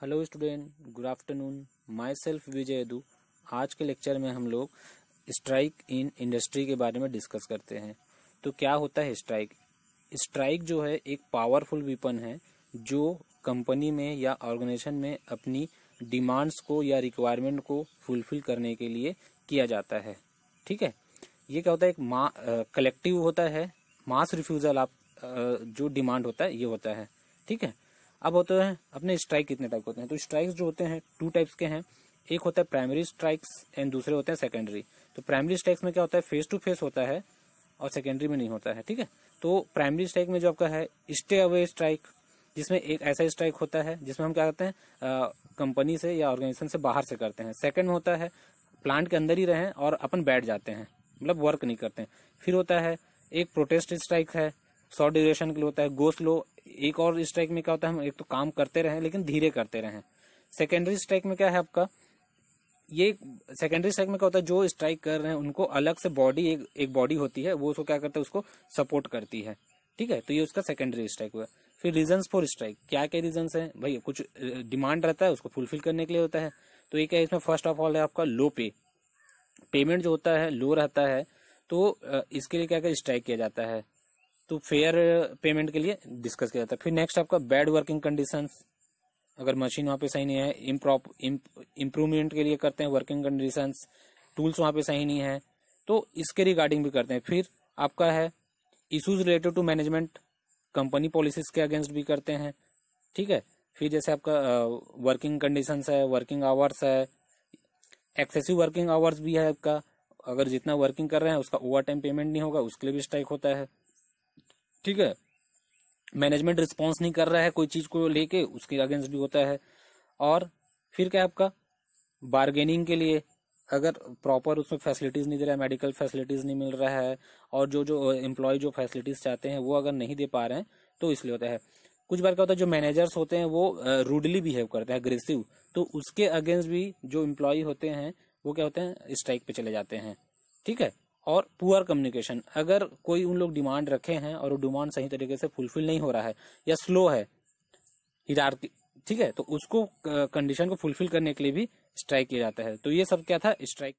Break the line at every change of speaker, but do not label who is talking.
hello student good afternoon myself Vijay दू आज के लेक्चर में हम लोग स्ट्राइक इन इंडस्ट्री के बारे में डिस्कस करते हैं तो क्या होता है स्ट्राइक स्ट्राइक जो है एक पावरफुल वीपन है जो कंपनी में या ऑर्गेनाइजेशन में अपनी डिमांड्स को या रिक्वायरमेंट को फुलफिल करने के लिए किया जाता है ठीक है ये क्या होता है एक कलेक्टिव होता है मास रिफ्यूज़ल आप आ, जो डिमांड होता है ये होता है ठीक है अब होते हैं अपने स्ट्राइक कितने टाइप होते हैं तो स्ट्राइक्स जो होते हैं टू टाइप्स के हैं एक होता है प्राइमरी स्ट्राइक्स एंड दूसरे होते हैं सेकेंडरी तो प्राइमरी स्ट्राइक्स में क्या होता है फेस टू फेस होता है और सेकेंडरी में नहीं होता है ठीक है तो प्राइमरी स्ट्राइक में जो आपका है स्टे अवे स्ट्राइक जिसमें एक ऐसा स्ट्राइक होता है जिसमें हम क्या करते हैं कंपनी से या ऑर्गेनाइजेशन से बाहर से करते हैं सेकंड होता है प्लांट के अंदर ही रहें और अपन बैठ जाते हैं मतलब वर्क नहीं करते हैं फिर होता है एक प्रोटेस्ट स्ट्राइक है शॉर्ट ड्यूरेशन के लिए होता है गो स्लो एक और स्ट्राइक में क्या होता है हम एक तो काम करते रहें लेकिन धीरे करते रहें सेकेंडरी स्ट्राइक में क्या है आपका ये सेकेंडरी स्ट्राइक में क्या होता है जो स्ट्राइक कर रहे हैं उनको अलग से बॉडी एक एक बॉडी होती है वो उसको क्या करता है उसको सपोर्ट करती है ठीक है तो ये उसका सेकेंडरी स्ट्राइक हुआ फिर रीजन फॉर स्ट्राइक क्या क्या रीजन है भाई कुछ डिमांड रहता है उसको फुलफिल करने के लिए होता है तो ये क्या है इसमें फर्स्ट ऑफ ऑल है आपका लो पे पेमेंट जो होता है लो रहता है तो इसके लिए क्या क्या स्ट्राइक किया जाता है तो फेयर पेमेंट uh, के लिए डिस्कस किया जाता है फिर नेक्स्ट आपका बैड वर्किंग कंडीशन अगर मशीन वहाँ पे सही नहीं है इम्प्रूवमेंट के लिए करते हैं वर्किंग कंडीशन टूल्स वहाँ पे सही नहीं है तो इसके रिगार्डिंग भी करते हैं फिर आपका है issues related to management company policies के अगेंस्ट भी करते हैं ठीक है फिर जैसे आपका वर्किंग uh, कंडीशंस है वर्किंग आवर्स है एक्सेसिव वर्किंग आवर्स भी है आपका अगर जितना वर्किंग कर रहे हैं उसका ओवर टाइम पेमेंट नहीं होगा उसके लिए भी स्ट्राइक होता है ठीक है मैनेजमेंट रिस्पॉन्स नहीं कर रहा है कोई चीज को लेके उसके अगेंस्ट भी होता है और फिर क्या आपका बार्गेनिंग के लिए अगर प्रॉपर उसमें फैसिलिटीज़ नहीं दे रहा है मेडिकल फैसिलिटीज़ नहीं मिल रहा है और जो जो एम्प्लॉय जो फैसिलिटीज़ चाहते हैं वो अगर नहीं दे पा रहे हैं तो इसलिए होता है कुछ बार क्या होता है जो मैनेजर्स होते हैं वो रूडली बिहेव करते हैं अग्रेसिव तो उसके अगेंस्ट भी जो एम्प्लॉय होते हैं वो क्या होते हैं स्ट्राइक पे चले जाते हैं ठीक है और पुअर कम्युनिकेशन अगर कोई उन लोग डिमांड रखे हैं और वो डिमांड सही तरीके से फुलफिल नहीं हो रहा है या स्लो है ठीक है तो उसको कंडीशन को फुलफिल करने के लिए भी स्ट्राइक किया जाता है तो ये सब क्या था स्ट्राइक